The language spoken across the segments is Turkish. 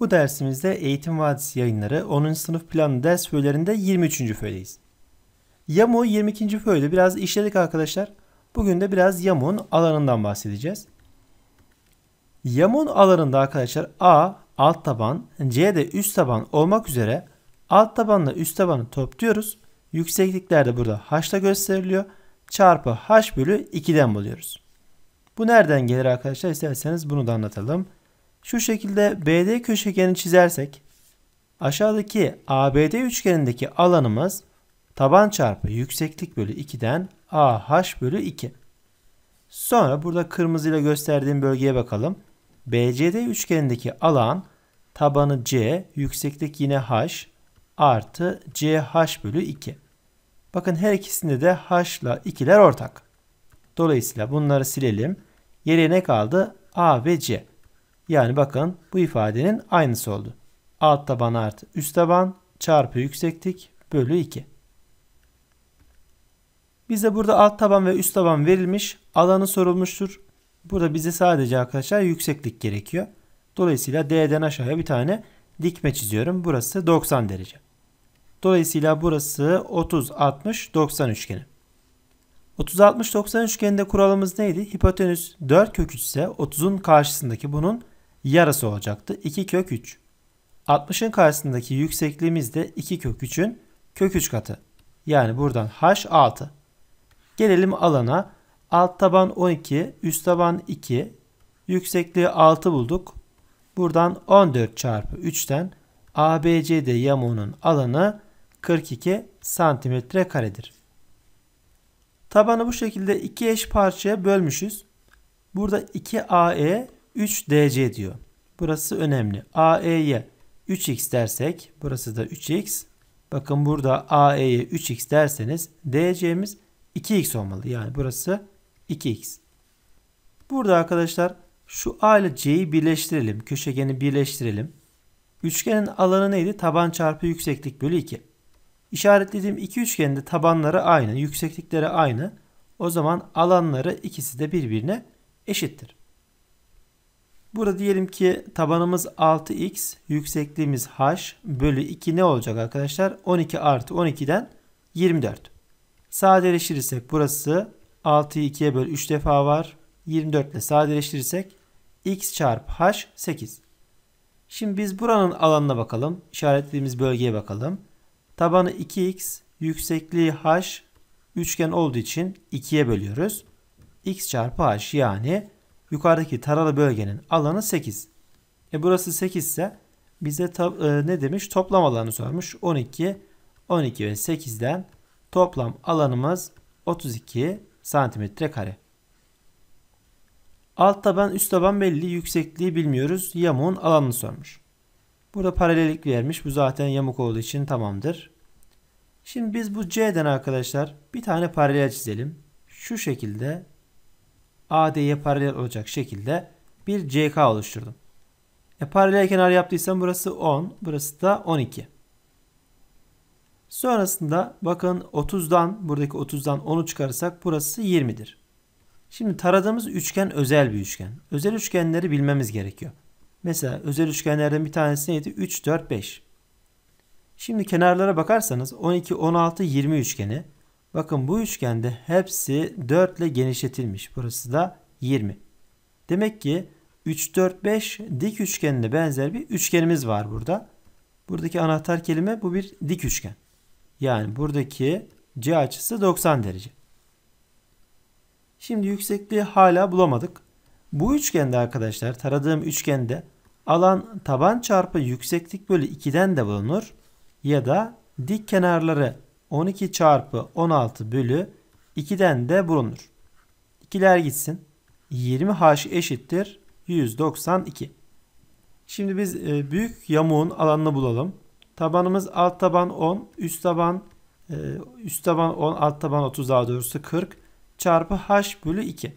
Bu dersimizde Eğitim Vadisi yayınları 10. sınıf planlı ders föylerinde 23. föydeyiz. YAMU 22. föyde biraz işledik arkadaşlar. Bugün de biraz YAMU'nun alanından bahsedeceğiz. YAMU'nun alanında arkadaşlar A alt taban, C de üst taban olmak üzere alt tabanla üst tabanı topluyoruz. Yükseklikler de burada haşla gösteriliyor. Çarpı h bölü 2'den buluyoruz. Bu nereden gelir arkadaşlar? İsterseniz bunu da anlatalım. Şu şekilde BD köşegeni çizersek aşağıdaki ABD üçgenindeki alanımız taban çarpı yükseklik bölü 2'den AH bölü 2. Sonra burada kırmızıyla gösterdiğim bölgeye bakalım. BCD üçgenindeki alan tabanı C, yükseklik yine H artı CH bölü 2. Bakın her ikisinde de H ile 2'ler ortak. Dolayısıyla bunları silelim. Yerine ne kaldı? A ve C. Yani bakın bu ifadenin aynısı oldu. Alt taban artı üst taban çarpı yükseklik bölü 2. Bize burada alt taban ve üst taban verilmiş. Alanı sorulmuştur. Burada bize sadece arkadaşlar yükseklik gerekiyor. Dolayısıyla D'den aşağıya bir tane dikme çiziyorum. Burası 90 derece. Dolayısıyla burası 30, 60, 90 üçgeni. 30, 60, 90 üçgeninde kuralımız neydi? Hipotenüs 4 kök 3 ise 30'un karşısındaki bunun yarısı olacaktı. 2 kök 3. 60'ın karşısındaki yüksekliğimiz de 2 kök 3'ün kök 3 katı. Yani buradan h 6. Gelelim alana. Alt taban 12, üst taban 2. Yüksekliği 6 bulduk. Buradan 14 çarpı 3'ten ABCD yamuğunun alanı 42 santimetre karedir. Tabanı bu şekilde iki eş parçaya bölmüşüz. Burada 2AE 3DC diyor. Burası önemli. AE'ye 3x dersek burası da 3x. Bakın burada AE'ye 3x derseniz DC'miz 2x olmalı. Yani burası 2x. Burada arkadaşlar şu A ile C'yi birleştirelim. Köşegeni birleştirelim. Üçgenin alanı neydi? Taban çarpı yükseklik bölü 2. İşaretlediğim iki üçgenin de tabanları aynı. Yükseklikleri aynı. O zaman alanları ikisi de birbirine eşittir. Burada diyelim ki tabanımız 6x yüksekliğimiz h bölü 2 ne olacak arkadaşlar? 12 artı 12'den 24. Sadeleştirirsek burası 6'yı 2'ye böl 3 defa var. 24 ile sadeleştirirsek x çarpı h 8. Şimdi biz buranın alanına bakalım. İşaretlediğimiz bölgeye bakalım. Tabanı 2x, yüksekliği h, üçgen olduğu için 2'ye bölüyoruz. x çarpı h yani Yukarıdaki taralı bölgenin alanı 8. E burası 8 ise bize e, ne demiş? Toplam alanı sormuş. 12, 12 ve 8'den toplam alanımız 32 santimetre kare. Alt taban üst taban belli. Yüksekliği bilmiyoruz. Yamuğun alanını sormuş. Burada paralellik vermiş. Bu zaten yamuk olduğu için tamamdır. Şimdi biz bu C'den arkadaşlar bir tane paralel çizelim. Şu şekilde AD'ye paralel olacak şekilde bir CK oluşturdum. E paralel kenar yaptıysam burası 10, burası da 12. Sonrasında bakın 30'dan buradaki 30'dan 10'u çıkarırsak burası 20'dir. Şimdi taradığımız üçgen özel bir üçgen. Özel üçgenleri bilmemiz gerekiyor. Mesela özel üçgenlerden bir tanesi neydi? 3, 4, 5. Şimdi kenarlara bakarsanız 12, 16, 20 üçgeni Bakın bu üçgende hepsi 4 ile genişletilmiş. Burası da 20. Demek ki 3, 4, 5 dik üçgenine benzer bir üçgenimiz var burada. Buradaki anahtar kelime bu bir dik üçgen. Yani buradaki C açısı 90 derece. Şimdi yüksekliği hala bulamadık. Bu üçgende arkadaşlar taradığım üçgende alan taban çarpı yükseklik bölü 2'den de bulunur. Ya da dik kenarları 12 çarpı 16 bölü 2'den de bulunur. İkiler gitsin. 20H eşittir 192. Şimdi biz e, büyük yamuğun alanını bulalım. Tabanımız alt taban 10, üst taban e, üst taban 10, alt taban 30 daha doğrusu 40 çarpı h bölü 2.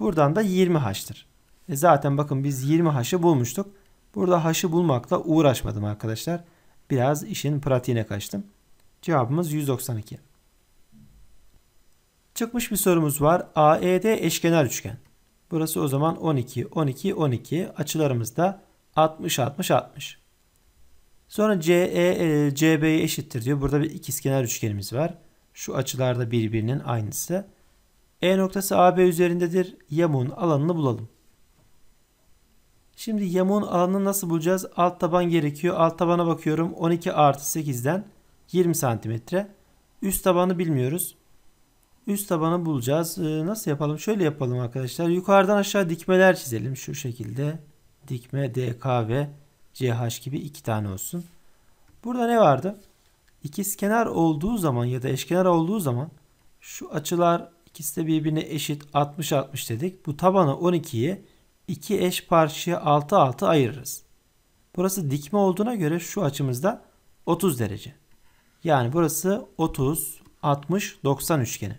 Buradan da 20 h'tır. E zaten bakın biz 20 h'ı bulmuştuk. Burada h'ı bulmakla uğraşmadım arkadaşlar. Biraz işin pratiğine kaçtım. Cevabımız 192. Çıkmış bir sorumuz var. AED eşkenar üçgen. Burası o zaman 12, 12, 12. Açılarımız da 60, 60, 60. Sonra CE, e, e CB'ye eşittir diyor. Burada bir ikizkenar üçgenimiz var. Şu açılarda birbirinin aynısı. E noktası AB üzerindedir. Yamuğun alanını bulalım. Şimdi yamuğun alanını nasıl bulacağız? Alt taban gerekiyor. Alt tabana bakıyorum. 12 artı 8'den 20 santimetre. Üst tabanı bilmiyoruz. Üst tabanı bulacağız. Ee, nasıl yapalım? Şöyle yapalım arkadaşlar. Yukarıdan aşağı dikmeler çizelim. Şu şekilde dikme DK ve CH gibi iki tane olsun. Burada ne vardı? İkizkenar olduğu zaman ya da eşkenar olduğu zaman şu açılar ikisi de birbirine eşit 60-60 dedik. Bu tabanı 12'yi iki eş parçaya 6-6 ayırırız. Burası dikme olduğuna göre şu açımızda 30 derece. Yani burası 30, 60, 90 üçgeni.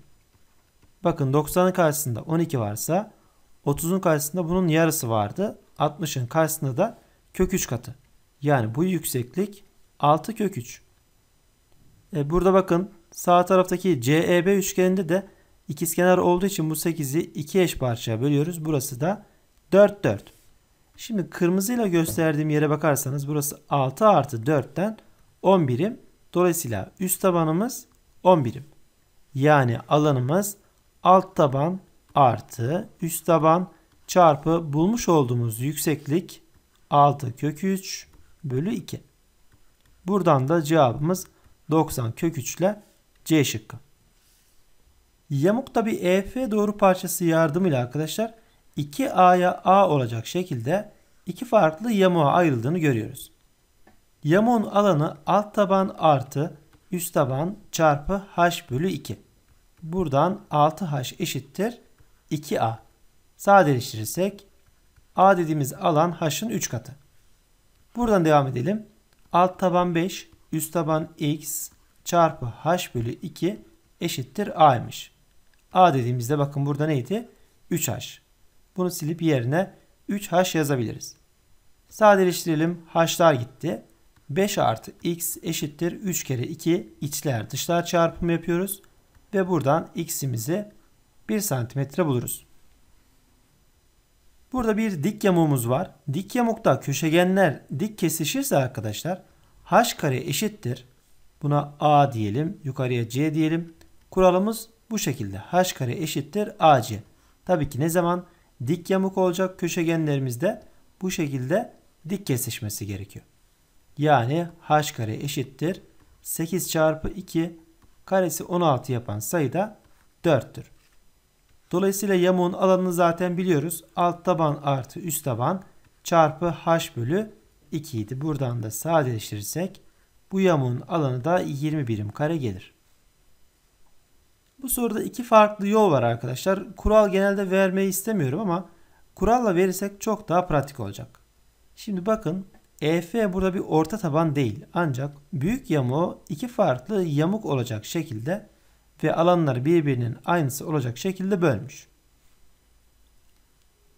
Bakın 90'ın karşısında 12 varsa 30'un karşısında bunun yarısı vardı. 60'ın karşısında da kök 3 katı. Yani bu yükseklik 6 kök 3. E burada bakın sağ taraftaki CEB üçgeninde de ikizkenar olduğu için bu 8'i 2 eş parçaya bölüyoruz. Burası da 4 4. Şimdi kırmızıyla gösterdiğim yere bakarsanız burası 6 artı 4'ten 10 Dolayısıyla üst tabanımız 10 birim. Yani alanımız alt taban artı üst taban çarpı bulmuş olduğumuz yükseklik 6 kök 3 bölü 2. Buradan da cevabımız 90 kök 3 ile C şıkkı. Yamukta bir EF doğru parçası yardımıyla arkadaşlar 2A'ya A olacak şekilde iki farklı yamuğa ayrıldığını görüyoruz. Yamon alanı alt taban artı üst taban çarpı h bölü 2. Buradan 6h eşittir 2a. Sadeleştirirsek a dediğimiz alan h'ın 3 katı. Buradan devam edelim. Alt taban 5 üst taban x çarpı h bölü 2 eşittir a'ymış. a dediğimizde bakın burada neydi? 3h. Bunu silip yerine 3h yazabiliriz. Sadeleştirelim. h'lar gitti. 5 artı x eşittir 3 kere 2 içler dışlar çarpımı yapıyoruz. Ve buradan x'imizi 1 santimetre buluruz. Burada bir dik yamuğumuz var. Dik yamukta köşegenler dik kesişirse arkadaşlar h kare eşittir. Buna a diyelim. Yukarıya c diyelim. Kuralımız bu şekilde. h kare eşittir ac. Tabii ki ne zaman dik yamuk olacak köşegenlerimizde bu şekilde dik kesişmesi gerekiyor. Yani h kare eşittir. 8 çarpı 2 karesi 16 yapan sayı da 4'tür. Dolayısıyla yamuğun alanını zaten biliyoruz. Alt taban artı üst taban çarpı h bölü 2 idi. Buradan da sadeleştirirsek bu yamuğun alanı da 20 birim kare gelir. Bu soruda iki farklı yol var arkadaşlar. Kural genelde vermeyi istemiyorum ama kuralla verirsek çok daha pratik olacak. Şimdi bakın EF burada bir orta taban değil ancak büyük yamuğu iki farklı yamuk olacak şekilde ve alanları birbirinin aynısı olacak şekilde bölmüş.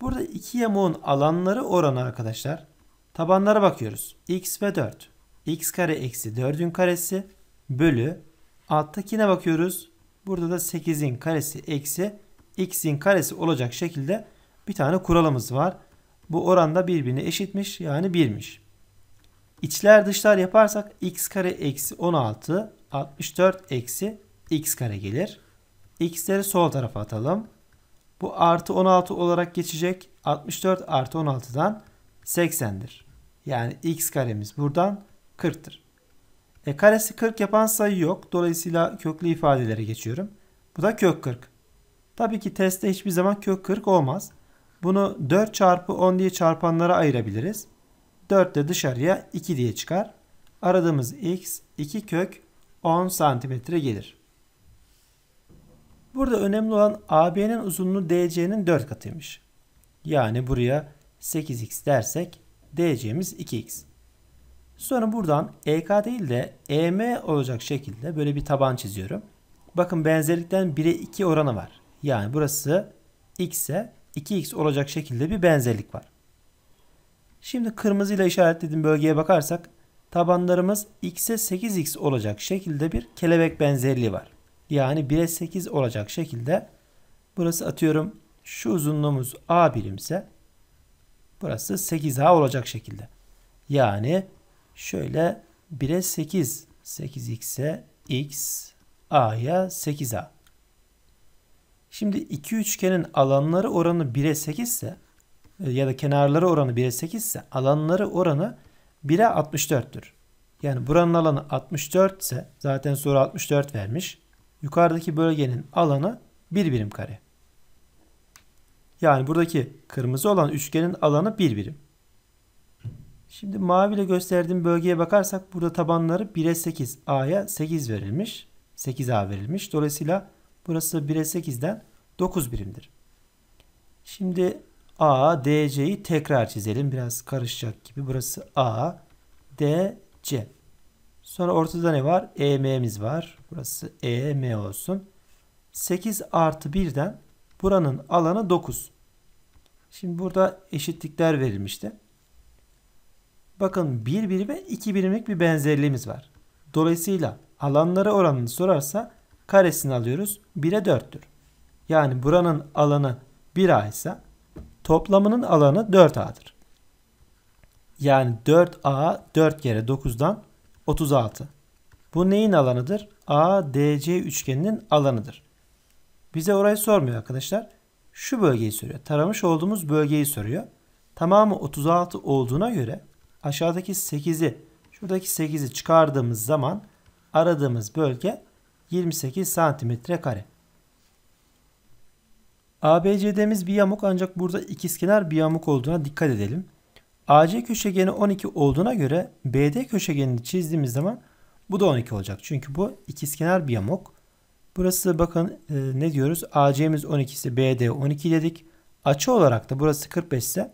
Burada iki yamuğun alanları oranı arkadaşlar. Tabanlara bakıyoruz. x ve 4. x kare eksi 4'ün karesi bölü alttakine bakıyoruz. Burada da 8'in karesi eksi x'in karesi olacak şekilde bir tane kuralımız var. Bu oranda birbirine eşitmiş yani 1'miş. İçler dışlar yaparsak x kare eksi 16 64 eksi x kare gelir. X'leri sol tarafa atalım. Bu artı 16 olarak geçecek. 64 artı 16'dan 80'dir. Yani x karemiz buradan 40'tır. E karesi 40 yapan sayı yok. Dolayısıyla köklü ifadelere geçiyorum. Bu da kök 40. Tabii ki testte hiçbir zaman kök 40 olmaz. Bunu 4 çarpı 10 diye çarpanlara ayırabiliriz. 4 de dışarıya 2 diye çıkar. Aradığımız x 2 kök 10 santimetre gelir. Burada önemli olan AB'nin uzunluğu DC'nin 4 katıymış. Yani buraya 8x dersek DC'miz 2x. Sonra buradan EK değil de EM olacak şekilde böyle bir taban çiziyorum. Bakın benzerlikten 1'e 2 oranı var. Yani burası x'e 2x olacak şekilde bir benzerlik var. Şimdi kırmızıyla işaretlediğim bölgeye bakarsak tabanlarımız x'e 8x olacak şekilde bir kelebek benzerliği var. Yani 1'e 8 olacak şekilde burası atıyorum şu uzunluğumuz a birimse burası 8a olacak şekilde. Yani şöyle 1'e 8 8x'e x a'ya 8a. Şimdi iki üçgenin alanları oranı 1'e 8 ise e, ya da kenarları oranı 1'e 8 ise alanları oranı 1'e 64'tür. Yani buranın alanı 64 ise zaten soru 64 vermiş. Yukarıdaki bölgenin alanı 1 birim kare. Yani buradaki kırmızı olan üçgenin alanı 1 birim. Şimdi mavi ile gösterdiğim bölgeye bakarsak burada tabanları 1'e 8, A'ya 8 verilmiş. 8A verilmiş. Dolayısıyla burası 1'e 8'den 9 birimdir. Şimdi A, D, C'yi tekrar çizelim. Biraz karışacak gibi. Burası A, D, C. Sonra ortada ne var? E, M'miz var. Burası E, M olsun. 8 artı 1'den buranın alanı 9. Şimdi burada eşitlikler verilmişti. Bakın 1 birim ve 2 birimlik bir benzerliğimiz var. Dolayısıyla alanları oranını sorarsa karesini alıyoruz. 1'e 4'tür. Yani buranın alanı 1A ise Toplamının alanı 4A'dır. Yani 4A 4 kere 9'dan 36. Bu neyin alanıdır? ADC üçgeninin alanıdır. Bize orayı sormuyor arkadaşlar. Şu bölgeyi soruyor. Taramış olduğumuz bölgeyi soruyor. Tamamı 36 olduğuna göre aşağıdaki 8'i şuradaki 8'i çıkardığımız zaman aradığımız bölge 28 santimetre kare. ABCD'miz bir yamuk ancak burada ikizkenar bir yamuk olduğuna dikkat edelim. AC köşegeni 12 olduğuna göre BD köşegenini çizdiğimiz zaman bu da 12 olacak. Çünkü bu ikizkenar bir yamuk. Burası bakın e, ne diyoruz? AC'miz 12 ise BD 12 dedik. Açı olarak da burası 45 ise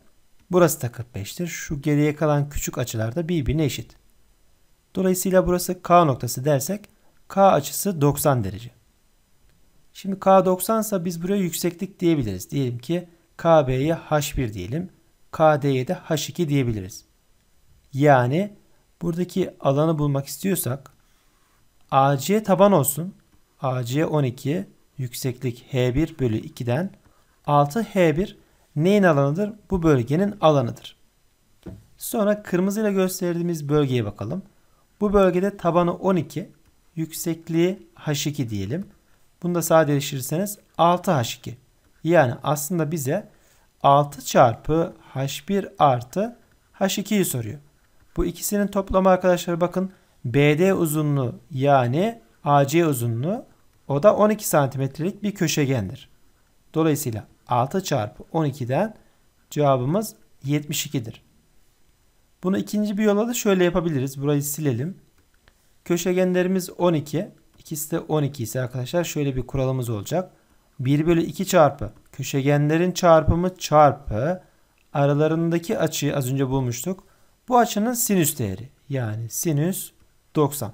burası da 45'tir. Şu geriye kalan küçük açılar da birbirine eşit. Dolayısıyla burası K noktası dersek K açısı 90 derece. Şimdi K90 ise biz buraya yükseklik diyebiliriz. Diyelim ki KB'ye H1 diyelim. KD'ye de H2 diyebiliriz. Yani buradaki alanı bulmak istiyorsak AC taban olsun. AC 12 yükseklik H1 bölü 2'den 6 H1 neyin alanıdır? Bu bölgenin alanıdır. Sonra kırmızıyla gösterdiğimiz bölgeye bakalım. Bu bölgede tabanı 12, yüksekliği H2 diyelim. Bunu da sadeleştirirseniz 6H2. Yani aslında bize 6 çarpı H1 artı H2'yi soruyor. Bu ikisinin toplamı arkadaşlar bakın BD uzunluğu yani AC uzunluğu o da 12 santimetrelik bir köşegendir. Dolayısıyla 6 çarpı 12'den cevabımız 72'dir. Bunu ikinci bir yola da şöyle yapabiliriz. Burayı silelim. Köşegenlerimiz 12 ikisi de 12 ise arkadaşlar şöyle bir kuralımız olacak. 1 bölü 2 çarpı köşegenlerin çarpımı çarpı aralarındaki açıyı az önce bulmuştuk. Bu açının sinüs değeri yani sinüs 90.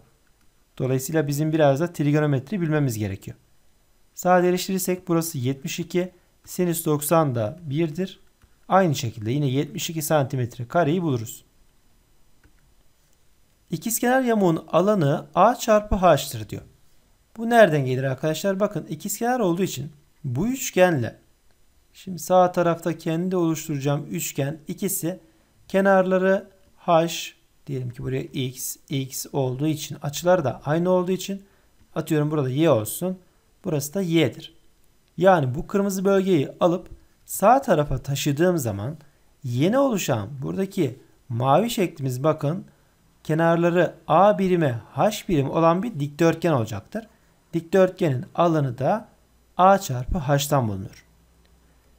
Dolayısıyla bizim biraz da trigonometri bilmemiz gerekiyor. Sadeleştirirsek burası 72 sinüs 90 da 1'dir. Aynı şekilde yine 72 santimetre kareyi buluruz. İkizkenar yamuğun alanı a çarpı h'tır diyor. Bu nereden gelir arkadaşlar? Bakın ikizkenar olduğu için bu üçgenle şimdi sağ tarafta kendi oluşturacağım üçgen ikisi kenarları h diyelim ki buraya x x olduğu için açılar da aynı olduğu için atıyorum burada y olsun. Burası da y'dir. Yani bu kırmızı bölgeyi alıp sağ tarafa taşıdığım zaman yeni oluşan buradaki mavi şeklimiz bakın kenarları a birime h birim olan bir dikdörtgen olacaktır dikdörtgenin alanı da a çarpı h'tan bulunur.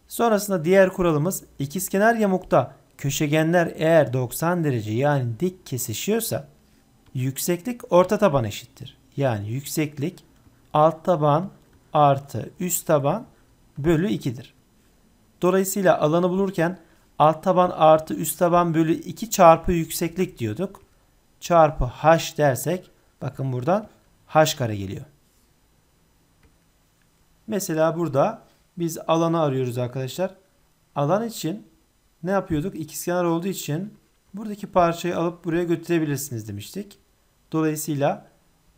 Sonrasında diğer kuralımız ikizkenar yamukta köşegenler eğer 90 derece yani dik kesişiyorsa yükseklik orta taban eşittir. Yani yükseklik alt taban artı üst taban bölü 2'dir. Dolayısıyla alanı bulurken alt taban artı üst taban bölü 2 çarpı yükseklik diyorduk. Çarpı h dersek bakın buradan h kare geliyor. Mesela burada biz alanı arıyoruz arkadaşlar. Alan için ne yapıyorduk? İkizkenar olduğu için buradaki parçayı alıp buraya götürebilirsiniz demiştik. Dolayısıyla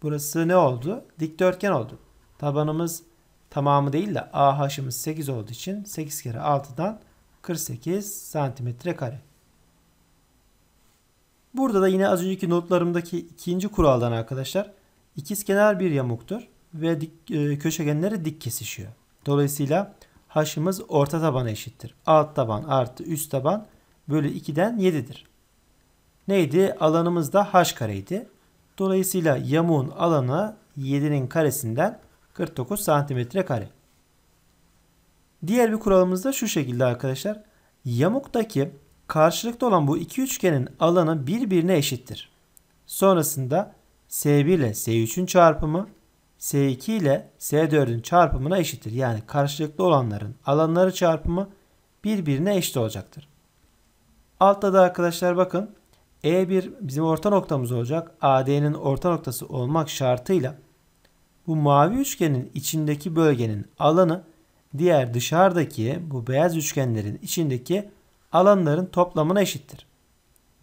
burası ne oldu? Dikdörtgen oldu. Tabanımız tamamı değil de AH'ımız 8 olduğu için 8 kere 6'dan 48 santimetre kare. Burada da yine az önceki notlarımdaki ikinci kuraldan arkadaşlar İkizkenar bir yamuktur ve dik, e, köşegenleri dik kesişiyor. Dolayısıyla haşımız orta tabana eşittir. Alt taban artı üst taban bölü 2'den 7'dir. Neydi? Alanımız da haş kareydi. Dolayısıyla yamuğun alanı 7'nin karesinden 49 santimetre kare. Diğer bir kuralımız da şu şekilde arkadaşlar. Yamuktaki karşılıkta olan bu iki üçgenin alanı birbirine eşittir. Sonrasında S1 ile S3'ün çarpımı S2 ile S4'ün çarpımına eşittir. Yani karşılıklı olanların alanları çarpımı birbirine eşit olacaktır. Altta da arkadaşlar bakın E1 bizim orta noktamız olacak. AD'nin orta noktası olmak şartıyla bu mavi üçgenin içindeki bölgenin alanı diğer dışarıdaki bu beyaz üçgenlerin içindeki alanların toplamına eşittir.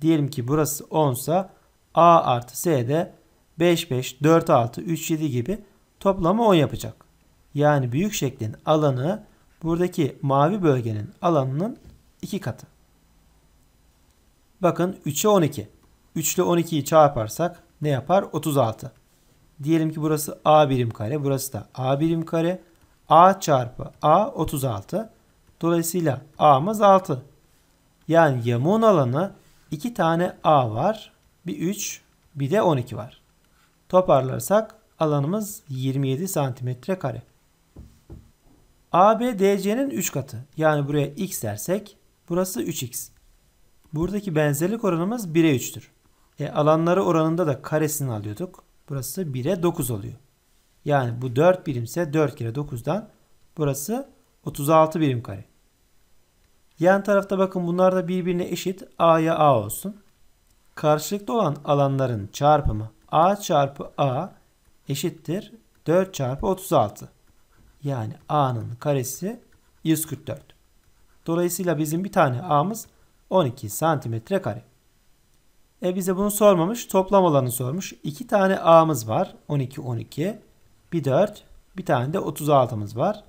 Diyelim ki burası 10 ise A artı S de 5 5, 4 6, 3 7 gibi toplamı 10 yapacak. Yani büyük şeklin alanı buradaki mavi bölgenin alanının 2 katı. Bakın 3'e 12. 3 ile 12'yi çarparsak ne yapar? 36. Diyelim ki burası A birim kare. Burası da A birim kare. A çarpı A 36. Dolayısıyla A'mız 6. Yani yamuğun alanı 2 tane A var. Bir 3 bir de 12 var. Toparlarsak alanımız 27 santimetre kare. ABDC'nin DC'nin 3 katı. Yani buraya x dersek burası 3x. Buradaki benzerlik oranımız 1'e 3'tür. E, alanları oranında da karesini alıyorduk. Burası 1'e 9 oluyor. Yani bu 4 birimse 4 kere 9'dan burası 36 birim kare. Yan tarafta bakın bunlar da birbirine eşit. A'ya A olsun. Karşılıklı olan alanların çarpımı A çarpı A eşittir 4 çarpı 36. Yani A'nın karesi 144. Dolayısıyla bizim bir tane A'mız 12 santimetre kare. E bize bunu sormamış. Toplam olanı sormuş. 2 tane A'mız var. 12, 12. Bir 4, bir tane de 36'mız var.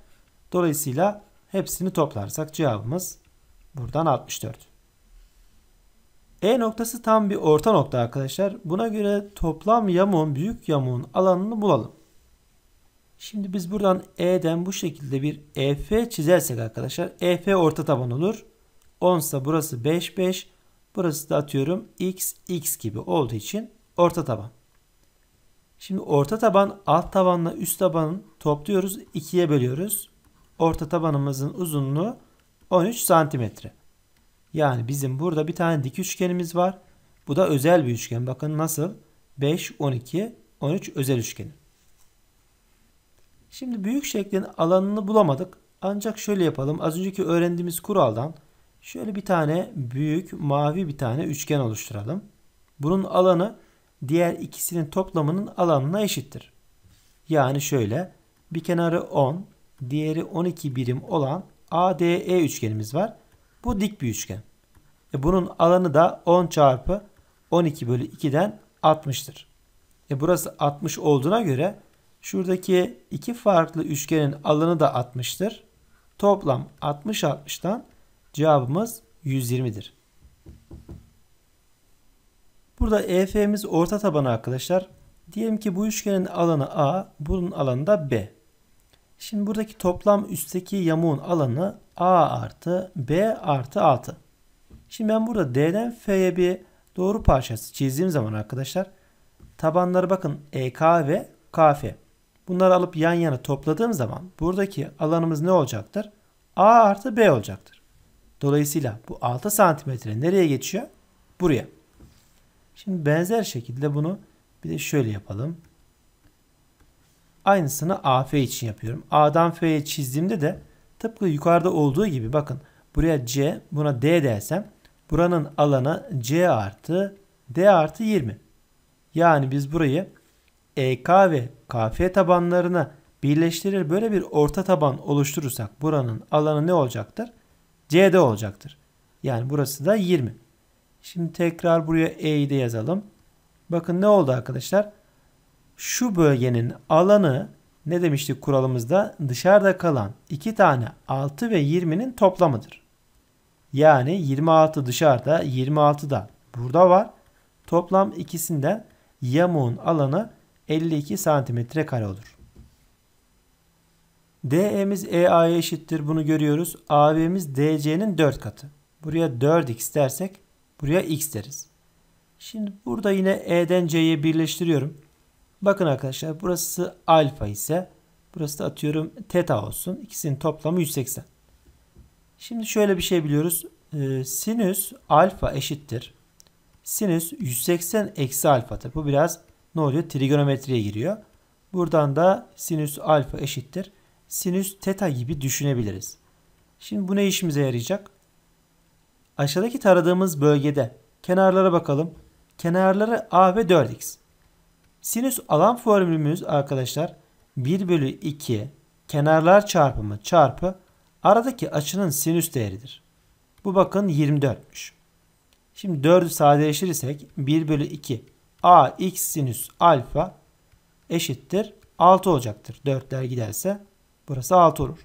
Dolayısıyla hepsini toplarsak cevabımız buradan 64. E noktası tam bir orta nokta arkadaşlar. Buna göre toplam yamuğun büyük yamuğun alanını bulalım. Şimdi biz buradan E'den bu şekilde bir EF çizersek arkadaşlar EF orta taban olur. 10 ise burası 5 5 burası da atıyorum X X gibi olduğu için orta taban. Şimdi orta taban alt tabanla üst tabanın topluyoruz 2'ye bölüyoruz. Orta tabanımızın uzunluğu 13 santimetre. Yani bizim burada bir tane dik üçgenimiz var. Bu da özel bir üçgen. Bakın nasıl? 5, 12, 13 özel üçgeni. Şimdi büyük şeklin alanını bulamadık. Ancak şöyle yapalım. Az önceki öğrendiğimiz kuraldan şöyle bir tane büyük mavi bir tane üçgen oluşturalım. Bunun alanı diğer ikisinin toplamının alanına eşittir. Yani şöyle bir kenarı 10, diğeri 12 birim olan ADE üçgenimiz var. Bu dik bir üçgen. E bunun alanı da 10 çarpı 12 bölü 2'den 60'tır. E burası 60 olduğuna göre şuradaki iki farklı üçgenin alanı da 60'tır. Toplam 60 60'tan cevabımız 120'dir. Burada EF'miz orta tabanı arkadaşlar. Diyelim ki bu üçgenin alanı A, bunun alanı da B. Şimdi buradaki toplam üstteki yamuğun alanı A artı B artı 6. Şimdi ben burada D'den F'ye bir doğru parçası çizdiğim zaman arkadaşlar tabanları bakın EK ve KF. Bunları alıp yan yana topladığım zaman buradaki alanımız ne olacaktır? A artı B olacaktır. Dolayısıyla bu 6 santimetre nereye geçiyor? Buraya. Şimdi benzer şekilde bunu bir de şöyle yapalım. Aynısını AF için yapıyorum. A'dan F'ye çizdiğimde de Tıpkı yukarıda olduğu gibi bakın buraya C buna D dersem buranın alanı C artı D artı 20. Yani biz burayı EK ve KF tabanlarına birleştirir böyle bir orta taban oluşturursak buranın alanı ne olacaktır? CD olacaktır. Yani burası da 20. Şimdi tekrar buraya E'yi de yazalım. Bakın ne oldu arkadaşlar? Şu bölgenin alanı ne demiştik kuralımızda? Dışarıda kalan 2 tane 6 ve 20'nin toplamıdır. Yani 26 dışarıda 26 da burada var. Toplam ikisinden yamuğun alanı 52 santimetre kare olur. DE'miz EA'ya eşittir. Bunu görüyoruz. AB'miz DC'nin 4 katı. Buraya 4x dersek buraya x deriz. Şimdi burada yine E'den C'ye birleştiriyorum. Bakın arkadaşlar burası alfa ise burası da atıyorum teta olsun. İkisinin toplamı 180. Şimdi şöyle bir şey biliyoruz. Ee, sinüs alfa eşittir. Sinüs 180 eksi alfa. bu biraz ne oluyor? Trigonometriye giriyor. Buradan da sinüs alfa eşittir. Sinüs teta gibi düşünebiliriz. Şimdi bu ne işimize yarayacak? Aşağıdaki taradığımız bölgede kenarlara bakalım. Kenarları a ve 4x. Sinüs alan formülümüz arkadaşlar 1 bölü 2 kenarlar çarpımı çarpı aradaki açının sinüs değeridir. Bu bakın 24'müş. Şimdi 4'ü sadeleştirirsek 1 bölü 2 a x sinüs alfa eşittir 6 olacaktır. 4'ler giderse burası 6 olur.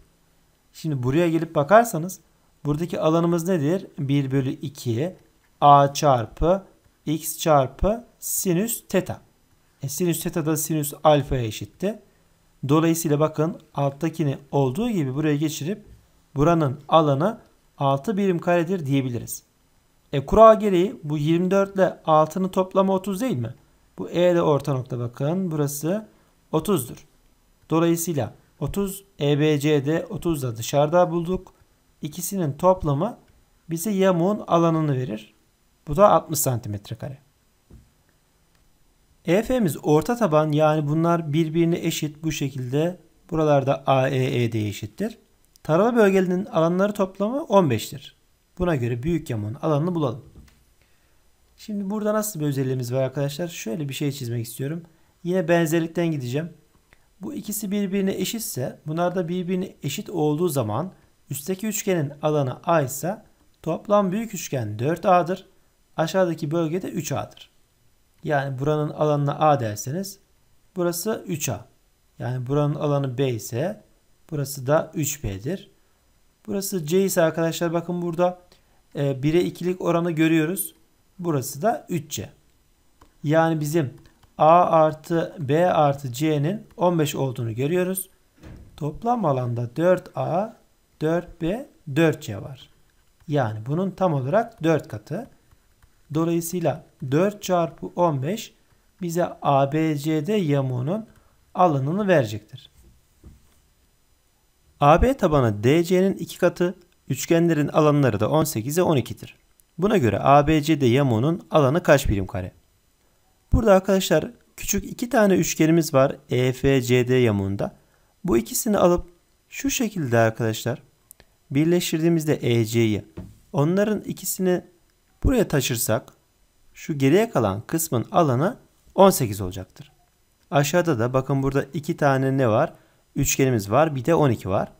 Şimdi buraya gelip bakarsanız buradaki alanımız nedir? 1 bölü 2 a çarpı x çarpı sinüs teta. E, sinüs theta da sinüs alfaya eşitti. Dolayısıyla bakın alttakini olduğu gibi buraya geçirip buranın alanı 6 birim karedir diyebiliriz. E kural gereği bu 24 ile 6'nın toplamı 30 değil mi? Bu E de orta nokta bakın. Burası 30'dur. Dolayısıyla 30 EBC'de 30 da dışarıda bulduk. İkisinin toplamı bize yamuğun alanını verir. Bu da 60 santimetre kare. EF'miz orta taban yani bunlar birbirine eşit bu şekilde. Buralarda AEE de eşittir. Taralı bölgenin alanları toplamı 15'tir. Buna göre büyük yamanın alanını bulalım. Şimdi burada nasıl bir özelliğimiz var arkadaşlar? Şöyle bir şey çizmek istiyorum. Yine benzerlikten gideceğim. Bu ikisi birbirine eşitse bunlar da birbirine eşit olduğu zaman üstteki üçgenin alanı A ise toplam büyük üçgen 4A'dır. Aşağıdaki bölgede 3A'dır. Yani buranın alanına A derseniz burası 3A. Yani buranın alanı B ise burası da 3B'dir. Burası C ise arkadaşlar bakın burada 1'e 2'lik oranı görüyoruz. Burası da 3C. Yani bizim A artı B artı C'nin 15 olduğunu görüyoruz. Toplam alanda 4A, 4B, 4C var. Yani bunun tam olarak 4 katı. Dolayısıyla 4 çarpı 15 bize ABCD yamuğunun alanını verecektir. AB tabanı DC'nin iki katı, üçgenlerin alanları da 18'e 12'dir. Buna göre ABCD yamuğunun alanı kaç birim kare? Burada arkadaşlar küçük iki tane üçgenimiz var EFCD yamuğunda. Bu ikisini alıp şu şekilde arkadaşlar birleştirdiğimizde EC'yi onların ikisini Buraya taşırsak şu geriye kalan kısmın alanı 18 olacaktır. Aşağıda da bakın burada 2 tane ne var? Üçgenimiz var bir de 12 var.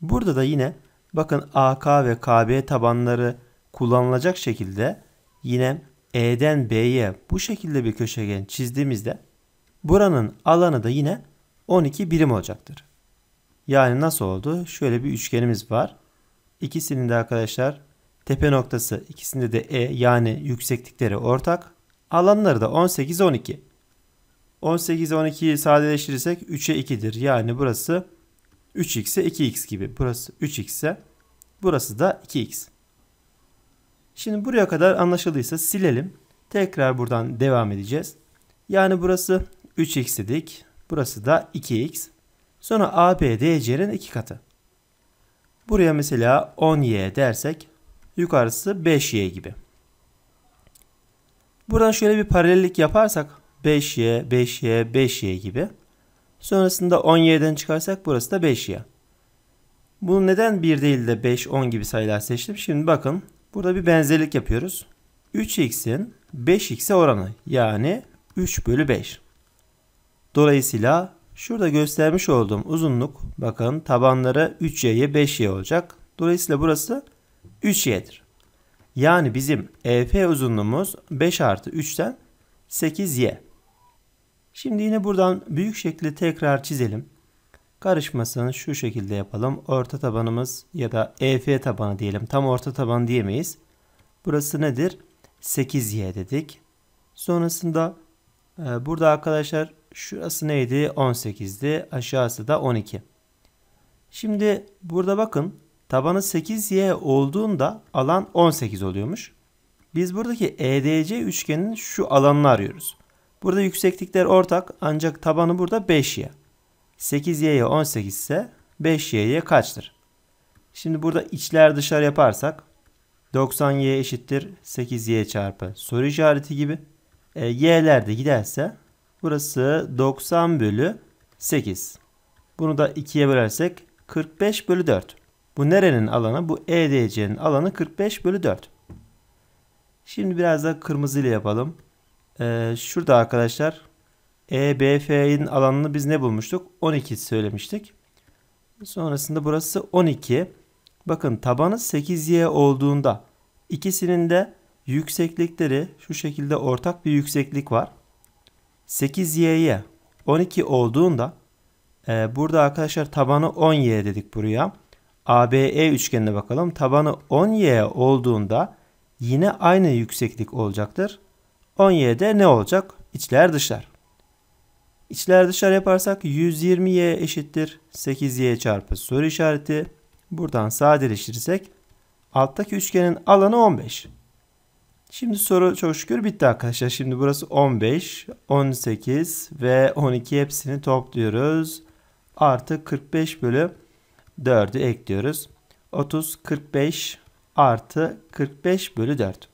Burada da yine bakın AK ve KB tabanları kullanılacak şekilde yine E'den B'ye bu şekilde bir köşegen çizdiğimizde buranın alanı da yine 12 birim olacaktır. Yani nasıl oldu? Şöyle bir üçgenimiz var. İkisinin de arkadaşlar Tepe noktası ikisinde de E yani yükseklikleri ortak. Alanları da 18-12. 18-12'yi sadeleştirirsek 3'e 2'dir. Yani burası 3x'e 2x gibi. Burası 3x'e burası da 2x. Şimdi buraya kadar anlaşıldıysa silelim. Tekrar buradan devam edeceğiz. Yani burası 3x dedik. Burası da 2x. Sonra ABDC'nin iki katı. Buraya mesela 10y dersek Yukarısı 5y gibi. Buradan şöyle bir paralellik yaparsak 5y, 5y, 5y gibi. Sonrasında 10y'den çıkarsak burası da 5y. Bunu neden 1 değil de 5, 10 gibi sayılar seçtim? Şimdi bakın burada bir benzerlik yapıyoruz. 3x'in 5x'e oranı yani 3 bölü 5. Dolayısıyla şurada göstermiş olduğum uzunluk bakın tabanları 3y'ye 5y olacak. Dolayısıyla burası 3 3y'dir. Yani bizim EF uzunluğumuz 5 artı 3'ten 8y. Şimdi yine buradan büyük şekli tekrar çizelim. Karışmasını şu şekilde yapalım. Orta tabanımız ya da EF tabanı diyelim. Tam orta taban diyemeyiz. Burası nedir? 8y dedik. Sonrasında e, burada arkadaşlar şurası neydi? 18'di. Aşağısı da 12. Şimdi burada bakın Tabanı 8y olduğunda alan 18 oluyormuş. Biz buradaki EDC üçgenin şu alanını arıyoruz. Burada yükseklikler ortak ancak tabanı burada 5y. 8y'ye 18 ise 5y'ye kaçtır? Şimdi burada içler dışlar yaparsak 90y eşittir 8y çarpı soru işareti gibi. E, y'ler de giderse burası 90 bölü 8. Bunu da 2'ye bölersek 45 bölü 4. Bu nerenin alanı? Bu EDC'nin alanı 45 bölü 4. Şimdi biraz da kırmızı ile yapalım. Ee, şurada arkadaşlar EBF'nin alanını biz ne bulmuştuk? 12 söylemiştik. Sonrasında burası 12. Bakın tabanı 8y olduğunda ikisinin de yükseklikleri şu şekilde ortak bir yükseklik var. 8y'ye 12 olduğunda e, burada arkadaşlar tabanı 10y dedik buraya. ABE üçgenine bakalım. Tabanı 10y olduğunda yine aynı yükseklik olacaktır. 10y'de ne olacak? İçler dışlar. İçler dışlar yaparsak 120y eşittir 8y çarpı soru işareti. Buradan sadeleştirirsek alttaki üçgenin alanı 15. Şimdi soru çok şükür bitti arkadaşlar. Şimdi burası 15, 18 ve 12 hepsini topluyoruz. Artı 45 bölü 4'ü ekliyoruz. 30, 45 artı 45 bölü 4.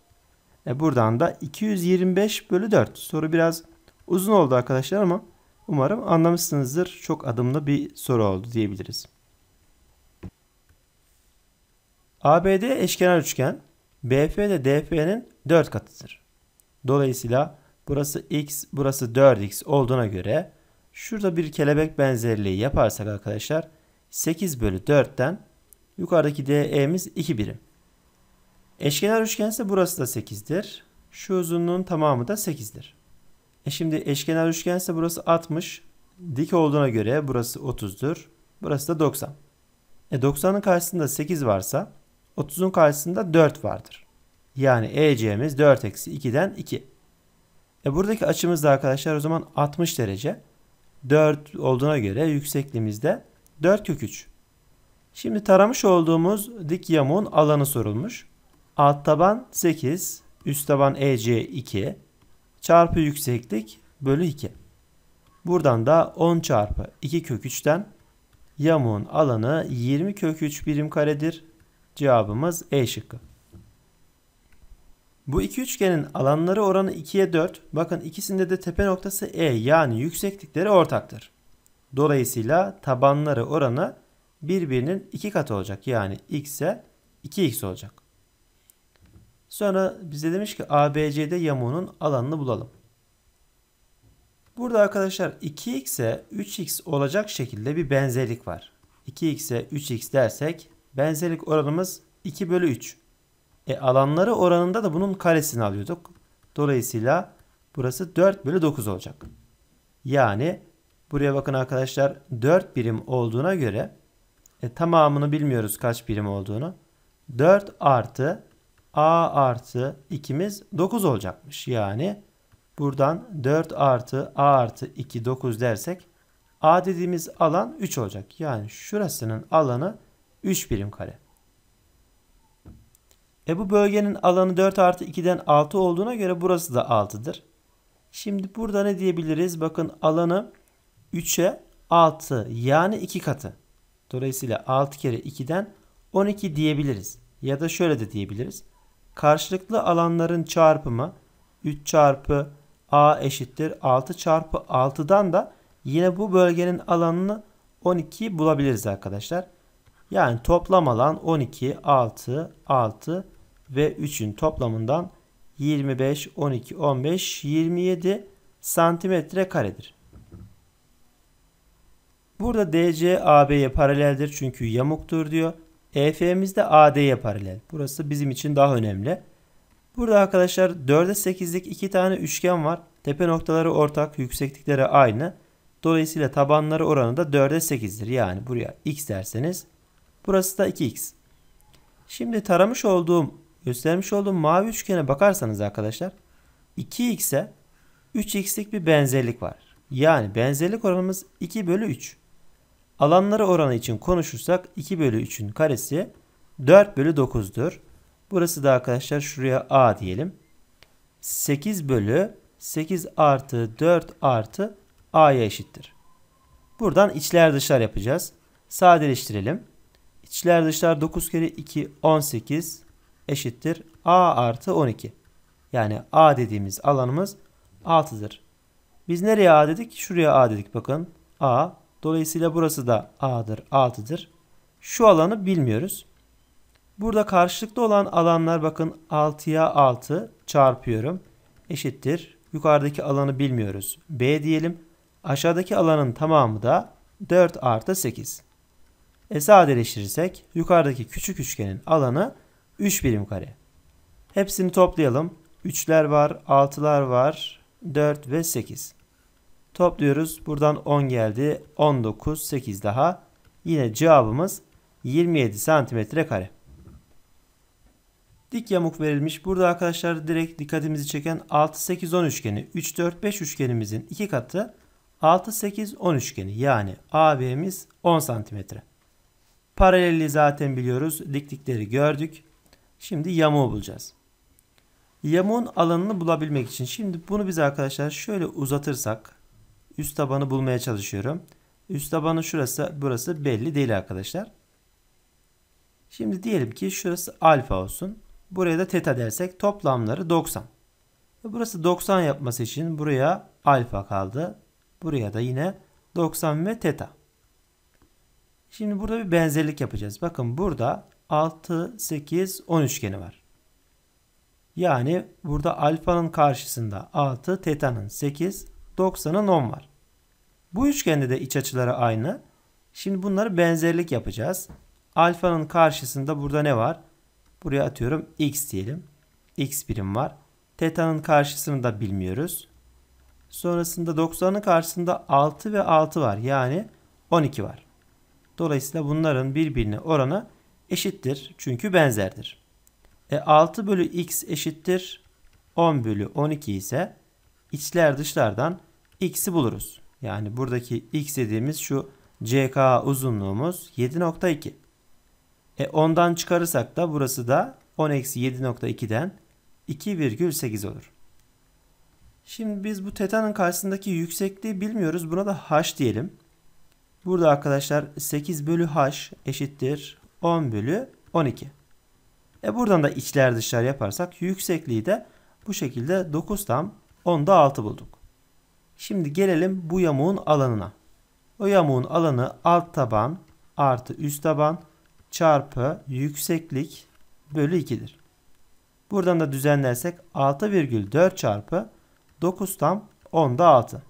E buradan da 225 bölü 4. Soru biraz uzun oldu arkadaşlar ama umarım anlamışsınızdır. Çok adımlı bir soru oldu diyebiliriz. ABD eşkenar üçgen BF de DF'nin 4 katıdır. Dolayısıyla burası x burası 4x olduğuna göre şurada bir kelebek benzerliği yaparsak arkadaşlar 8 bölü 4'ten yukarıdaki DE'miz 2 birim. Eşkenar üçgen ise burası da 8'dir. Şu uzunluğun tamamı da 8'dir. E şimdi eşkenar üçgen ise burası 60. Dik olduğuna göre burası 30'dur. Burası da 90. E 90'ın karşısında 8 varsa 30'un karşısında 4 vardır. Yani EC'miz 4 eksi 2'den 2. E buradaki açımız da arkadaşlar o zaman 60 derece. 4 olduğuna göre yüksekliğimiz de 4 kök 3. Şimdi taramış olduğumuz dik yamuğun alanı sorulmuş. Alt taban 8, üst taban EC 2 çarpı yükseklik bölü 2. Buradan da 10 çarpı 2 kök 3'ten yamuğun alanı 20 kök 3 birim karedir. Cevabımız E şıkkı. Bu iki üçgenin alanları oranı 2'ye 4. Bakın ikisinde de tepe noktası E yani yükseklikleri ortaktır. Dolayısıyla tabanları oranı birbirinin iki katı olacak. Yani x'e 2x olacak. Sonra bize demiş ki ABC'de yamuğunun alanını bulalım. Burada arkadaşlar 2x'e 3x olacak şekilde bir benzerlik var. 2x'e 3x dersek benzerlik oranımız 2 bölü 3. E alanları oranında da bunun karesini alıyorduk. Dolayısıyla burası 4 bölü 9 olacak. Yani Buraya bakın arkadaşlar 4 birim olduğuna göre e, tamamını bilmiyoruz kaç birim olduğunu. 4 artı A artı 2'miz 9 olacakmış. Yani buradan 4 artı A artı 2 9 dersek A dediğimiz alan 3 olacak. Yani şurasının alanı 3 birim kare. E bu bölgenin alanı 4 artı 2'den 6 olduğuna göre burası da 6'dır. Şimdi burada ne diyebiliriz? Bakın alanı 3'e 6 yani 2 katı. Dolayısıyla 6 kere 2'den 12 diyebiliriz. Ya da şöyle de diyebiliriz. Karşılıklı alanların çarpımı 3 çarpı a eşittir 6 çarpı 6'dan da yine bu bölgenin alanını 12 bulabiliriz arkadaşlar. Yani toplam alan 12, 6, 6 ve 3'ün toplamından 25, 12, 15, 27 santimetre karedir. Burada DC AB'ye paraleldir çünkü yamuktur diyor. EF'miz de AD'ye paralel. Burası bizim için daha önemli. Burada arkadaşlar 4'e 8'lik iki tane üçgen var. Tepe noktaları ortak, yükseklikleri aynı. Dolayısıyla tabanları oranı da 4'e 8'dir. Yani buraya x derseniz burası da 2x. Şimdi taramış olduğum, göstermiş olduğum mavi üçgene bakarsanız arkadaşlar 2x'e 3x'lik bir benzerlik var. Yani benzerlik oranımız 2 bölü 3. Alanları oranı için konuşursak 2 bölü 3'ün karesi 4 bölü 9'dur. Burası da arkadaşlar şuraya A diyelim. 8 bölü 8 artı 4 artı A'ya eşittir. Buradan içler dışlar yapacağız. Sadeleştirelim. İçler dışlar 9 kere 2 18 eşittir. A artı 12. Yani A dediğimiz alanımız 6'dır. Biz nereye A dedik? Şuraya A dedik bakın. A Dolayısıyla burası da A'dır, 6'dır. Şu alanı bilmiyoruz. Burada karşılıklı olan alanlar bakın 6'ya 6 çarpıyorum. Eşittir. Yukarıdaki alanı bilmiyoruz. B diyelim. Aşağıdaki alanın tamamı da 4 artı 8. E sadeleştirirsek yukarıdaki küçük üçgenin alanı 3 birim kare. Hepsini toplayalım. 3'ler var, 6'lar var, 4 ve 8. Topluyoruz. Buradan 10 geldi. 19, 8 daha. Yine cevabımız 27 santimetre kare. Dik yamuk verilmiş. Burada arkadaşlar direkt dikkatimizi çeken 6, 8, 10 üçgeni. 3, 4, 5 üçgenimizin iki katı 6, 8, 10 üçgeni. Yani AB'miz 10 santimetre. Paralelliği zaten biliyoruz. Diklikleri gördük. Şimdi yamuğu bulacağız. Yamuğun alanını bulabilmek için şimdi bunu biz arkadaşlar şöyle uzatırsak Üst tabanı bulmaya çalışıyorum. Üst tabanı şurası burası belli değil arkadaşlar. Şimdi diyelim ki şurası alfa olsun. Buraya da teta dersek toplamları 90. E burası 90 yapması için buraya alfa kaldı. Buraya da yine 90 ve teta. Şimdi burada bir benzerlik yapacağız. Bakın burada 6, 8, 10 üçgeni var. Yani burada alfanın karşısında 6, teta'nın 8, 90'a 10 var. Bu üçgende de iç açıları aynı. Şimdi bunları benzerlik yapacağız. Alfanın karşısında burada ne var? Buraya atıyorum x diyelim. x birim var. Teta'nın karşısını da bilmiyoruz. Sonrasında 90'ın karşısında 6 ve 6 var. Yani 12 var. Dolayısıyla bunların birbirine oranı eşittir. Çünkü benzerdir. E 6 bölü x eşittir 10 bölü 12 ise içler dışlardan x'i buluruz. Yani buradaki x dediğimiz şu CK uzunluğumuz 7.2. E ondan çıkarırsak da burası da 10 eksi 7.2'den 2,8 olur. Şimdi biz bu tetanın karşısındaki yüksekliği bilmiyoruz. Buna da h diyelim. Burada arkadaşlar 8 bölü h eşittir 10 bölü 12. E buradan da içler dışlar yaparsak yüksekliği de bu şekilde 9 tam Onda 6 bulduk. Şimdi gelelim bu yamuğun alanına. O yamuğun alanı alt taban artı üst taban çarpı yükseklik bölü 2'dir. Buradan da düzenlersek 6,4 çarpı 9 tam 10'da 6.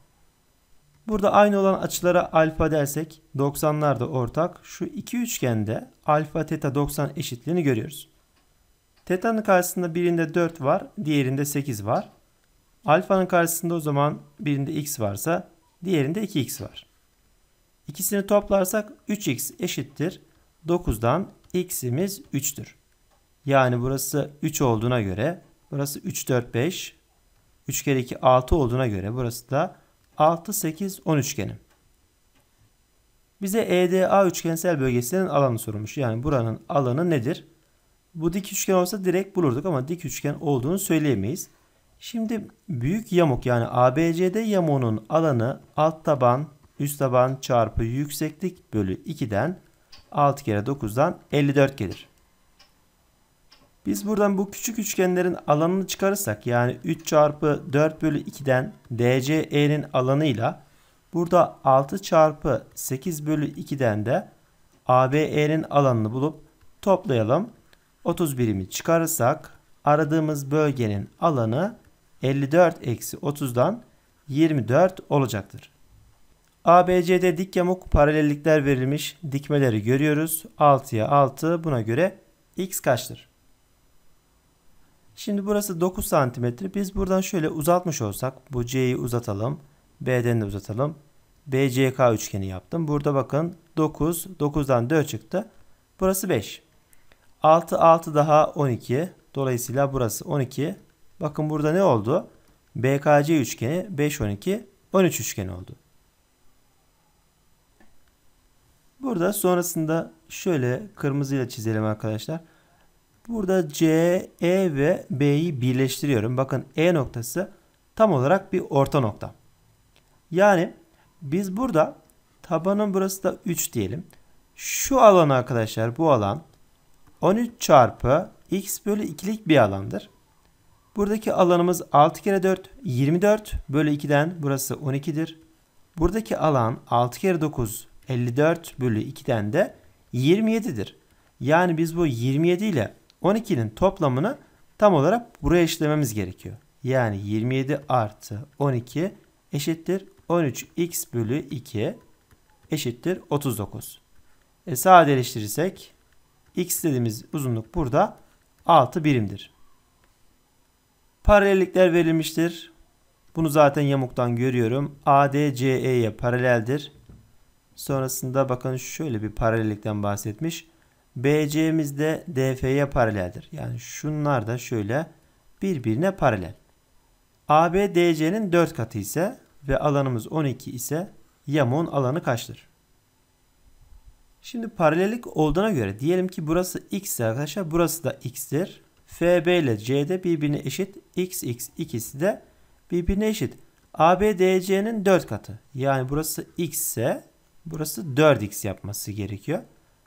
Burada aynı olan açılara alfa dersek 90'lar da ortak. Şu iki üçgende alfa teta 90 eşitliğini görüyoruz. Teta'nın karşısında birinde 4 var, diğerinde 8 var. Alfanın karşısında o zaman birinde x varsa diğerinde 2x var. İkisini toplarsak 3x eşittir. 9'dan x'imiz 3'tür. Yani burası 3 olduğuna göre burası 3, 4, 5. 3 kere 2, 6 olduğuna göre burası da 6, 8, 10 üçgeni. Bize EDA üçgensel bölgesinin alanı sorulmuş. Yani buranın alanı nedir? Bu dik üçgen olsa direkt bulurduk ama dik üçgen olduğunu söyleyemeyiz. Şimdi büyük yamuk yani ABCD yamuğunun alanı alt taban üst taban çarpı yükseklik bölü 2'den 6 kere 9'dan 54 gelir. Biz buradan bu küçük üçgenlerin alanını çıkarırsak yani 3 çarpı 4 bölü 2'den DCE'nin alanıyla burada 6 çarpı 8 bölü 2'den de ABE'nin alanını bulup toplayalım. 30 birimi çıkarırsak aradığımız bölgenin alanı 54 eksi 30'dan 24 olacaktır. ABC'de dik yamuk paralellikler verilmiş dikmeleri görüyoruz. 6'ya 6 buna göre x kaçtır? Şimdi burası 9 cm. Biz buradan şöyle uzatmış olsak bu C'yi uzatalım. B'den de uzatalım. BCK üçgeni yaptım. Burada bakın 9, 9'dan 4 çıktı. Burası 5. 6, 6 daha 12. Dolayısıyla burası 12. Bakın burada ne oldu? BKC üçgeni 5 12 13 üçgeni oldu. Burada sonrasında şöyle kırmızıyla çizelim arkadaşlar. Burada C, E ve B'yi birleştiriyorum. Bakın E noktası tam olarak bir orta nokta. Yani biz burada tabanın burası da 3 diyelim. Şu alan arkadaşlar bu alan 13 çarpı x bölü 2'lik bir alandır. Buradaki alanımız 6 kere 4 24 bölü 2'den burası 12'dir. Buradaki alan 6 kere 9 54 bölü 2'den de 27'dir. Yani biz bu 27 ile 12'nin toplamını tam olarak buraya işlememiz gerekiyor. Yani 27 artı 12 eşittir 13x bölü 2 eşittir 39. E sadeleştirirsek x dediğimiz uzunluk burada 6 birimdir. Paralellikler verilmiştir. Bunu zaten yamuktan görüyorum. ADCE'ye paraleldir. Sonrasında bakın şöyle bir paralellikten bahsetmiş. BC'miz de DF'ye paraleldir. Yani şunlar da şöyle birbirine paralel. AB DC'nin 4 katı ise ve alanımız 12 ise yamuğun alanı kaçtır? Şimdi paralellik olduğuna göre diyelim ki burası x arkadaşlar burası da x'tir. FB ile CD birbirine eşit. XX ikisi de birbirine eşit. ABDC'nin 4 katı. Yani burası X ise burası 4X yapması gerekiyor.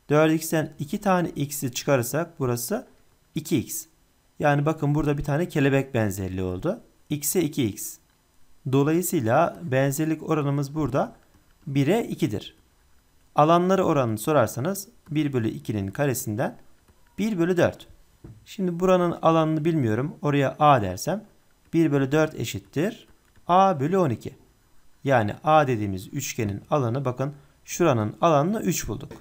4X'ten 2 tane X'i çıkarırsak burası 2X. Yani bakın burada bir tane kelebek benzerliği oldu. X'e 2X. Dolayısıyla benzerlik oranımız burada 1'e 2'dir. Alanları oranını sorarsanız 1 bölü 2'nin karesinden 1 bölü 4. Şimdi buranın alanını bilmiyorum. Oraya A dersem 1 bölü 4 eşittir. A bölü 12. Yani A dediğimiz üçgenin alanı bakın şuranın alanını 3 bulduk.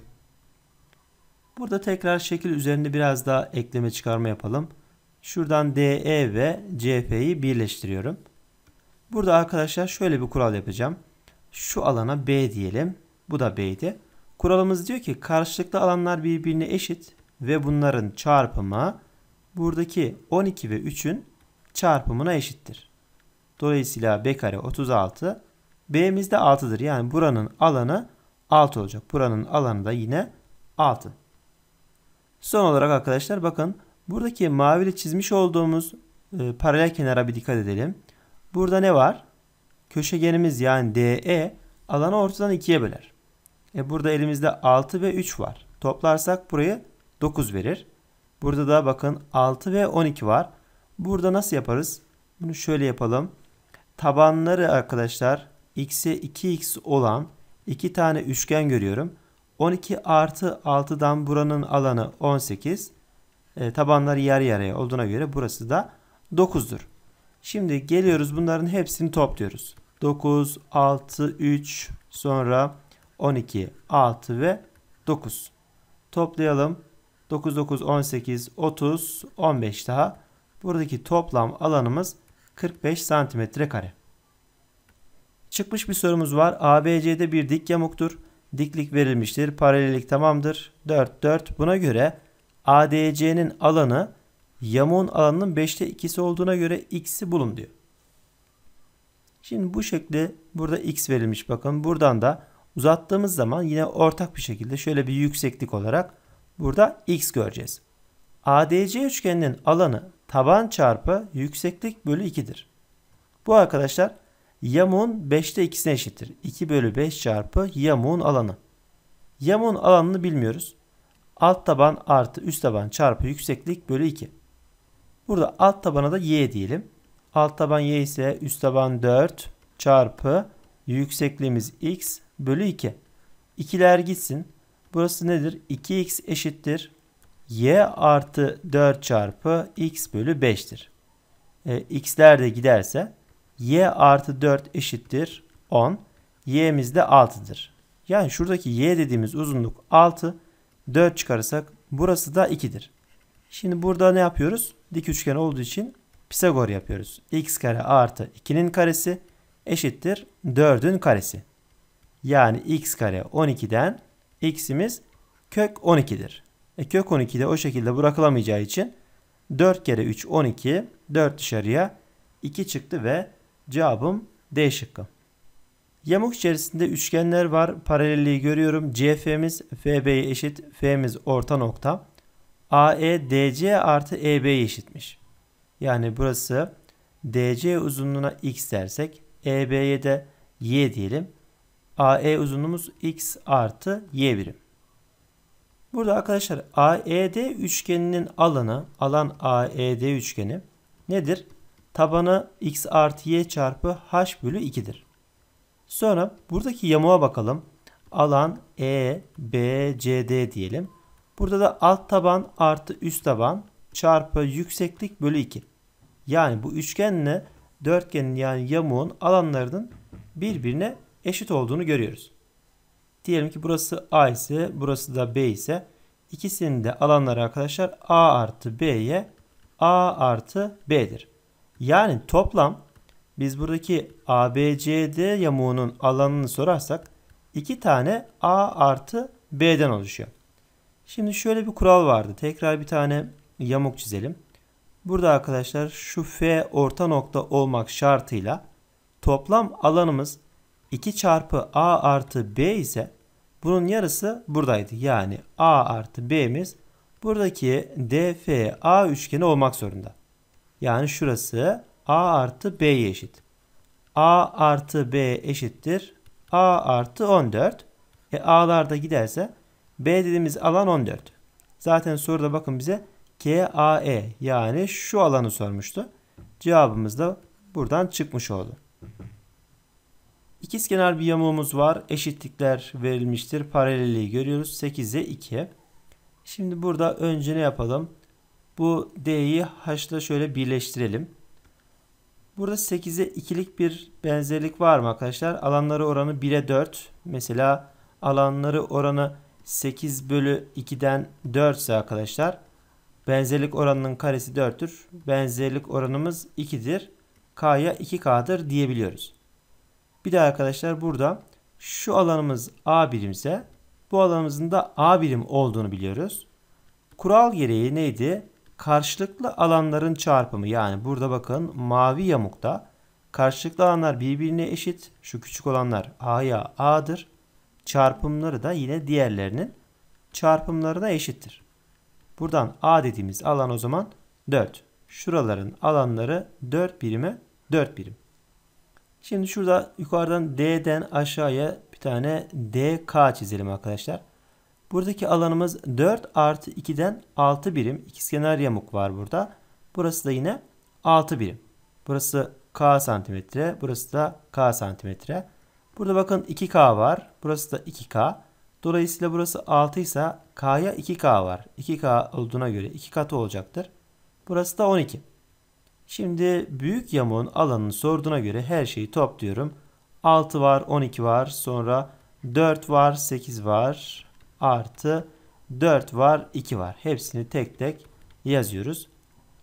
Burada tekrar şekil üzerinde biraz daha ekleme çıkarma yapalım. Şuradan DE ve CF'yi birleştiriyorum. Burada arkadaşlar şöyle bir kural yapacağım. Şu alana B diyelim. Bu da B'ydi. Kuralımız diyor ki karşılıklı alanlar birbirine eşit ve bunların çarpımı buradaki 12 ve 3'ün çarpımına eşittir. Dolayısıyla b kare 36 b'miz de 6'dır. Yani buranın alanı 6 olacak. Buranın alanı da yine 6. Son olarak arkadaşlar bakın buradaki maviyle çizmiş olduğumuz e, paralel kenara bir dikkat edelim. Burada ne var? Köşegenimiz yani DE alanı ortadan ikiye böler. E burada elimizde 6 ve 3 var. Toplarsak burayı 9 verir. Burada da bakın 6 ve 12 var. Burada nasıl yaparız? Bunu şöyle yapalım. Tabanları arkadaşlar x'e 2x olan iki tane üçgen görüyorum. 12 artı 6'dan buranın alanı 18. E, tabanları yarı yarıya olduğuna göre burası da 9'dur. Şimdi geliyoruz bunların hepsini topluyoruz. 9, 6, 3 sonra 12, 6 ve 9. Toplayalım. 9, 9, 18, 30, 15 daha. Buradaki toplam alanımız 45 santimetre kare. Çıkmış bir sorumuz var. ABC'de bir dik yamuktur. Diklik verilmiştir. Paralellik tamamdır. 4, 4. Buna göre ADC'nin alanı yamuğun alanının 5'te 2'si olduğuna göre x'i bulun diyor. Şimdi bu şekli burada x verilmiş bakın. Buradan da uzattığımız zaman yine ortak bir şekilde şöyle bir yükseklik olarak Burada x göreceğiz. ADC üçgeninin alanı taban çarpı yükseklik bölü 2'dir. Bu arkadaşlar yamuğun 5'te 2'sine eşittir. 2 bölü 5 çarpı yamuğun alanı. Yamuğun alanını bilmiyoruz. Alt taban artı üst taban çarpı yükseklik bölü 2. Burada alt tabana da y diyelim. Alt taban y ise üst taban 4 çarpı yüksekliğimiz x bölü 2. İkiler gitsin. Burası nedir? 2x eşittir. y artı 4 çarpı x bölü 5'tir. E, x'ler de giderse y artı 4 eşittir 10. y'miz de 6'dır. Yani şuradaki y dediğimiz uzunluk 6. 4 çıkarırsak burası da 2'dir. Şimdi burada ne yapıyoruz? Dik üçgen olduğu için Pisagor yapıyoruz. x kare artı 2'nin karesi eşittir 4'ün karesi. Yani x kare 12'den x'imiz kök 12'dir. E kök 12 de o şekilde bırakılamayacağı için 4 kere 3 12 4 dışarıya 2 çıktı ve cevabım D şıkkı. Yamuk içerisinde üçgenler var. Paralelliği görüyorum. CF'miz FB'ye eşit. F'miz orta nokta. AE DC artı EB'ye eşitmiş. Yani burası DC uzunluğuna x dersek EB'ye de y diyelim. AE uzunluğumuz x artı y birim. Burada arkadaşlar AED üçgeninin alanı, alan AED üçgeni nedir? Tabanı x artı y çarpı h bölü 2'dir. Sonra buradaki yamuğa bakalım. Alan E, B, C, D diyelim. Burada da alt taban artı üst taban çarpı yükseklik bölü 2. Yani bu üçgenle dörtgenin yani yamuğun alanlarının birbirine eşit olduğunu görüyoruz. Diyelim ki burası A ise burası da B ise ikisinin de alanları arkadaşlar A artı B'ye A artı B'dir. Yani toplam biz buradaki ABCD yamuğunun alanını sorarsak iki tane A artı B'den oluşuyor. Şimdi şöyle bir kural vardı. Tekrar bir tane yamuk çizelim. Burada arkadaşlar şu F orta nokta olmak şartıyla toplam alanımız 2 çarpı a artı b ise bunun yarısı buradaydı. Yani a artı b'miz buradaki DFA üçgeni olmak zorunda. Yani şurası a artı b'ye eşit. a artı b eşittir. a artı 14. E da giderse b dediğimiz alan 14. Zaten soruda bakın bize KAE yani şu alanı sormuştu. Cevabımız da buradan çıkmış oldu. İkizkenar bir yamuğumuz var. Eşitlikler verilmiştir. Paralelliği görüyoruz. 8'e 2. Şimdi burada önce ne yapalım? Bu D'yi H'la şöyle birleştirelim. Burada 8'e 2'lik bir benzerlik var mı arkadaşlar? Alanları oranı 1'e 4. Mesela alanları oranı 8 bölü 2'den 4 ise arkadaşlar benzerlik oranının karesi 4'tür. Benzerlik oranımız 2'dir. K'ya 2K'dır diyebiliyoruz. Bir de arkadaşlar burada şu alanımız A birimse bu alanımızın da A birim olduğunu biliyoruz. Kural gereği neydi? Karşılıklı alanların çarpımı yani burada bakın mavi yamukta karşılıklı alanlar birbirine eşit. Şu küçük olanlar A'ya A'dır. Çarpımları da yine diğerlerinin çarpımlarına eşittir. Buradan A dediğimiz alan o zaman 4. Şuraların alanları 4 birime 4 birim. Şimdi şurada yukarıdan D'den aşağıya bir tane DK çizelim arkadaşlar. Buradaki alanımız 4 artı 2'den 6 birim. İkizkenar yamuk var burada. Burası da yine 6 birim. Burası K santimetre. Burası da K santimetre. Burada bakın 2K var. Burası da 2K. Dolayısıyla burası 6 ise K'ya 2K var. 2K olduğuna göre 2 katı olacaktır. Burası da 12. Şimdi büyük yamuğun alanını sorduğuna göre her şeyi topluyorum. 6 var 12 var sonra 4 var 8 var artı 4 var 2 var. Hepsini tek tek yazıyoruz.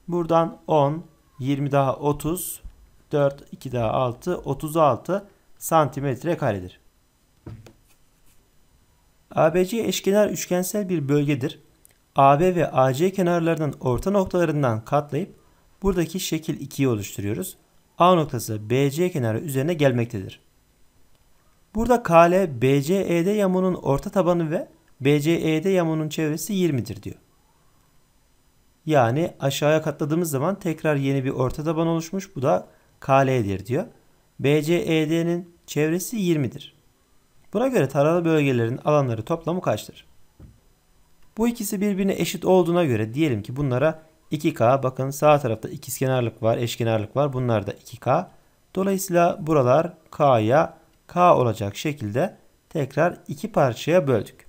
Buradan 10 20 daha 30 4 2 daha 6 36 santimetre karedir. ABC eşkenar üçgensel bir bölgedir. AB ve AC kenarlarının orta noktalarından katlayıp Buradaki şekil 2'yi oluşturuyoruz. A noktası BC kenarı üzerine gelmektedir. Burada KL BCED yamunun orta tabanı ve BCED yamunun çevresi 20'dir diyor. Yani aşağıya katladığımız zaman tekrar yeni bir orta taban oluşmuş. Bu da KL'dir diyor. BCED'nin çevresi 20'dir. Buna göre taralı bölgelerin alanları toplamı kaçtır? Bu ikisi birbirine eşit olduğuna göre diyelim ki bunlara 2K bakın sağ tarafta ikizkenarlık var, eşkenarlık var. Bunlar da 2K. Dolayısıyla buralar K'ya K olacak şekilde tekrar iki parçaya böldük.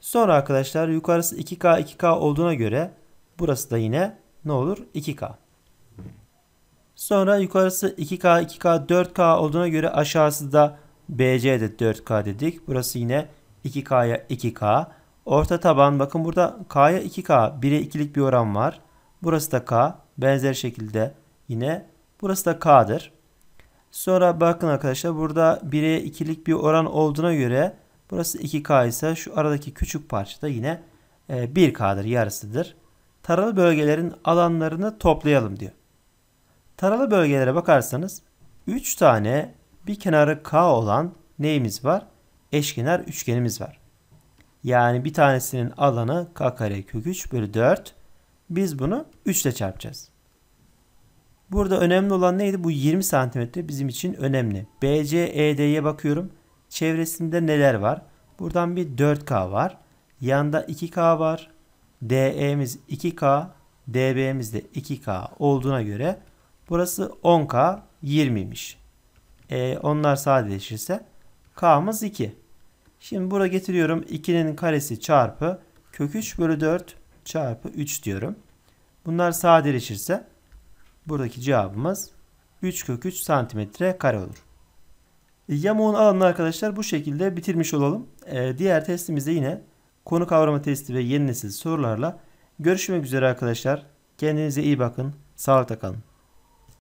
Sonra arkadaşlar yukarısı 2K 2K olduğuna göre burası da yine ne olur? 2K. Sonra yukarısı 2K 2K 4K olduğuna göre aşağısı da BC de 4K dedik. Burası yine 2K'ya 2K. Orta taban bakın burada K'ya 2K 1'e 2'lik bir oran var. Burası da K. Benzer şekilde yine burası da K'dır. Sonra bakın arkadaşlar burada 1'e 2'lik bir oran olduğuna göre burası 2K ise şu aradaki küçük parça da yine 1K'dır e, yarısıdır. Taralı bölgelerin alanlarını toplayalım diyor. Taralı bölgelere bakarsanız 3 tane bir kenarı K olan neyimiz var? Eşkenar üçgenimiz var. Yani bir tanesinin alanı k kare kök 3 bölü 4. Biz bunu 3 ile çarpacağız. Burada önemli olan neydi? Bu 20 santimetre bizim için önemli. BCED'ye bakıyorum. Çevresinde neler var? Buradan bir 4K var. Yanda 2K var. DE'miz 2K. DB'miz de 2K olduğuna göre burası 10K 20'ymiş. E, onlar sadeleşirse K'mız 2. Şimdi buraya getiriyorum. 2'nin karesi çarpı kök 3 bölü 4 çarpı 3 diyorum. Bunlar sadeleşirse buradaki cevabımız 3 kök 3 santimetre kare olur. E, Yamuğun alanını arkadaşlar bu şekilde bitirmiş olalım. Ee, diğer testimizde yine konu kavrama testi ve yeni nesil sorularla görüşmek üzere arkadaşlar. Kendinize iyi bakın. Sağlıkla kalın.